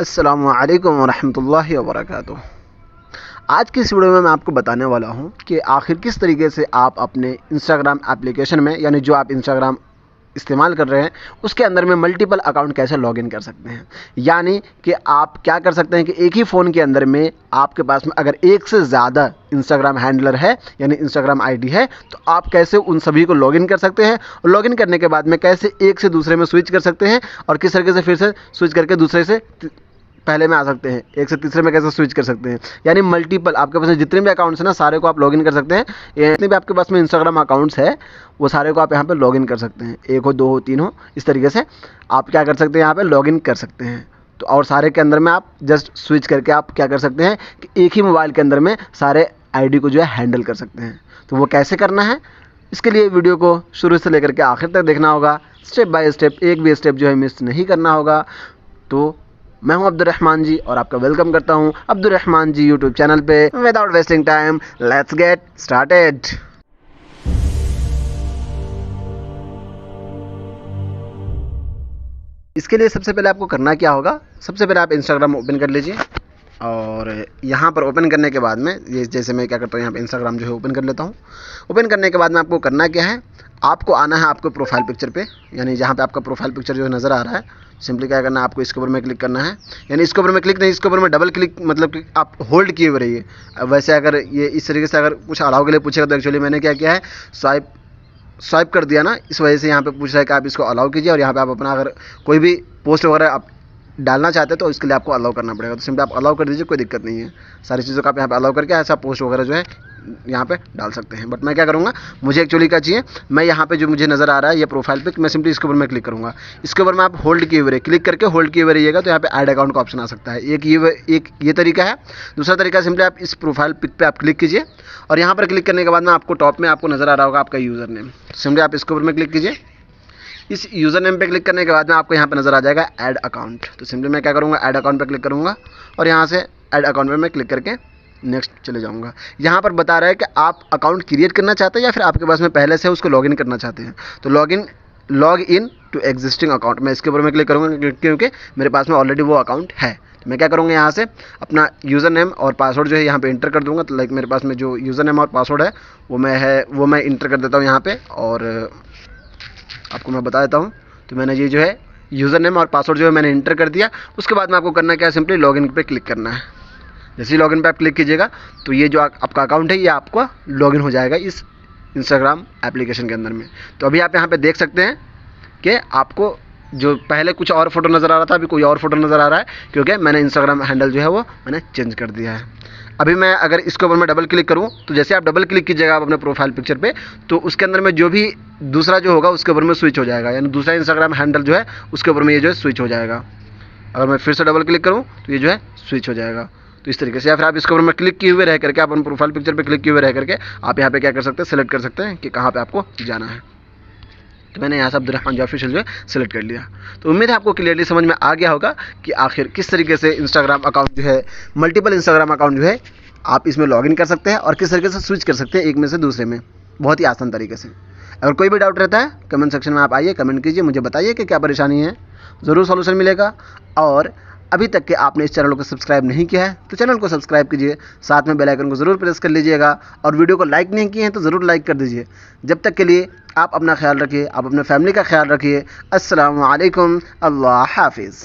अस्सलाम वालेकुम रहमतुल्लाहि वरकatuह आज की इस वीडियो में मैं आपको बताने वाला हूं कि आखिर किस तरीके से आप अपने इंस्टाग्राम एप्लीकेशन में यानी जो आप इंस्टाग्राम इस्तेमाल कर रहे हैं उसके अंदर में मल्टीपल अकाउंट कैसे लॉगिन कर सकते हैं यानी कि आप क्या कर सकते हैं कि एक ही फ़ोन के अंदर में आपके पास में अगर एक से ज़्यादा इंस्टाग्राम हैंडलर है यानी इंस्टाग्राम आईडी है तो आप कैसे उन सभी को लॉगिन कर सकते हैं और लॉगिन करने के बाद में कैसे एक से दूसरे में स्विच कर सकते हैं और किस तरीके से फिर से स्विच करके दूसरे से पहले में आ सकते हैं एक से तीसरे में कैसे स्विच कर सकते हैं यानी मल्टीपल आपके पास जितने भी अकाउंट्स हैं ना सारे को आप लॉगिन कर सकते हैं जितने भी आपके पास में इंस्टाग्राम अकाउंट्स है वो सारे को आप यहाँ पर लॉगिन कर सकते हैं एक हो दो हो तीन हो इस तरीके से आप क्या कर सकते हैं यहाँ पर लॉगिन कर सकते हैं तो और सारे के अंदर में आप जस्ट स्विच करके आप क्या कर सकते हैं कि एक ही मोबाइल के अंदर में सारे आईडी को जो है हैंडल कर सकते हैं तो वो कैसे करना है इसके लिए वीडियो को शुरू से लेकर के आखिर तक देखना होगा स्टेप बाय स्टेप एक भी स्टेप जो है मिस नहीं करना होगा तो मैं हूं अब्दुलरहमान जी और आपका वेलकम करता हूं अब्दुलरहमान जी यूट्यूब चैनल पे without wasting time let's get started इसके लिए सबसे पहले आपको करना क्या होगा सबसे पहले आप इंस्टाग्राम ओपन कर लीजिए और यहाँ पर ओपन करने के बाद में ये जैसे मैं क्या करता हूँ यहाँ पर इंस्टाग्राम जो है ओपन कर लेता हूँ ओपन करने के बाद में आपको करना क्या है आपको आना है आपको प्रोफाइल पिक्चर पे यानी जहाँ पे आपका प्रोफाइल पिक्चर जो है नज़र आ रहा है सिंपली क्या करना है आपको इसके ऊपर में क्लिक करना है यानी इसके ऊपर में क्लिक नहीं इसके ऊपर में डबल क्लिक मतलब कि आप होल्ड किए हुए रहिए वैसे अगर ये इस तरीके से अगर कुछ अलाव के लिए पूछेगा तो एक्चुअली मैंने क्या किया है स्वाइप स्वाइप कर दिया ना इस वजह से यहाँ पे पूछ रहा है कि आप इसको अलाउ कीजिए और यहाँ पे आप अपना अगर कोई भी पोस्ट वगैरह आप डालना चाहते हैं तो इसके लिए आपको अलाउ करना पड़ेगा तो सिंपली आप अलाउ कर दीजिए कोई दिक्कत नहीं है सारी चीज़ों का आप यहाँ पे अलाउ करके ऐसा पोस्ट वगैरह जो है यहाँ पे डाल सकते हैं बट मैं क्या करूँगा मुझे एक्चुअली क्या चाहिए मैं यहाँ पे जो मुझे नज़र आ रहा है ये प्रोफाइल पिक मैं सिंपली इसके ऊपर मैं क्लिक करूँगा इसके ऊपर मैं आप होल्ड किए हुए क्लिक करके होल्ड किए हुए रहिएगा तो यहाँ पे ऐड अकाउंट का ऑप्शन आ सकता है एक ये एक ये तरीका है दूसरा तरीका सिंपली आप इस प्रोफाइल पिक पर आप क्लिक कीजिए और यहाँ पर क्लिक करने के बाद में आपको टॉप में आपको नज़र आ रहा होगा आपका यूज़र नेम सिंपली आप इसके ऊपर में क्लिक कीजिए इस यूज़र नेम पे क्लिक करने के बाद में आपको यहाँ पे नज़र आ जाएगा ऐड अकाउंट तो सिंपली मैं क्या करूँगा ऐड अकाउंट पे क्लिक करूँगा और यहाँ से ऐड अकाउंट पे मैं क्लिक करके नेक्स्ट चले जाऊँगा यहाँ पर बता रहा है कि आप अकाउंट क्रिएट करना चाहते हैं या फिर आपके पास में पहले से उसको लॉगिन करना चाहते हैं तो login log in to existing account मैं इसके ऊपर मैं क्लिक करूँगा क्योंकि मेरे पास में ऑलरेडी वो अकाउंट है तो मैं क्या करूँगा यहाँ से अपना यूज़र नेम और पासवर्ड जो है यहाँ पे इंटर कर दूँगा तो लाइक मेरे पास में जो यूज़र नेम और पासवर्ड है वो मैं है वो मैं इंटर कर देता हूँ यहाँ पे और आपको मैं बता देता हूँ तो मैंने ये जो है यूज़र नेम और पासवर्ड जो है मैंने इंटर कर दिया उसके बाद में आपको करना क्या है सिंपली लॉगिन पे क्लिक करना है जैसे ही लॉगिन पे आप क्लिक कीजिएगा तो ये जो आपका अकाउंट है ये आपका लॉगिन हो जाएगा इस इंस्टाग्राम एप्लीकेशन के अंदर में तो अभी आप यहाँ पे देख सकते हैं कि आपको जो पहले कुछ और फोटो नज़र आ रहा था अभी कोई और फोटो नज़र आ रहा है क्योंकि मैंने इंस्टाग्राम हैंडल जो है वो मैंने चेंज कर दिया है अभी मैं अगर इसके ऊपर मैं डबल क्लिक करूँ तो जैसे आप डबल क्लिक कीजिएगा आप अपने प्रोफाइल पिक्चर पे तो उसके अंदर में जो भी दूसरा जो होगा उसके ऊपर में स्विच हो जाएगा यानी दूसरा इंस्टाग्राम हैंडल जो है उसके ऊपर में ये जो है स्विच हो जाएगा अगर मैं फिर से डबल क्लिक करूँ तो ये जो है स्विच हो जाएगा तो इस तरीके से या फिर आप इसके ऊपर में क्लिक किए हुए रह करके आप अपने प्रोफाइल पिक्चर पर क्लिक किए हुए रह करके आप यहाँ पर क्या कर सकते हैं सेलेक्ट कर सकते हैं कि कहाँ पर आपको जाना है तो मैंने यहाँ से अब्दुलरहमान ऑफिशियल जो है सेलेक्ट कर लिया तो उम्मीद है आपको क्लियरली समझ में आ गया होगा कि आखिर किस तरीके से इंस्टाग्राम अकाउंट जो है मल्टीपल इंस्टाग्राम अकाउंट जो है आप इसमें लॉगिन कर सकते हैं और किस तरीके से स्विच कर सकते हैं एक में से दूसरे में बहुत ही आसान तरीके से अगर कोई भी डाउट रहता है कमेंट सेक्शन में आप आइए कमेंट कीजिए मुझे बताइए कि क्या परेशानी है ज़रूर सॉल्यूशन मिलेगा और अभी तक के आपने इस चैनल को सब्सक्राइब नहीं किया है तो चैनल को सब्सक्राइब कीजिए साथ में बेल आइकन को ज़रूर प्रेस कर लीजिएगा और वीडियो को लाइक नहीं किए हैं तो ज़रूर लाइक कर दीजिए जब तक के लिए आप अपना ख्याल रखिए आप अपने फैमिली का ख्याल रखिए असलकम अल्लाह हाफिज़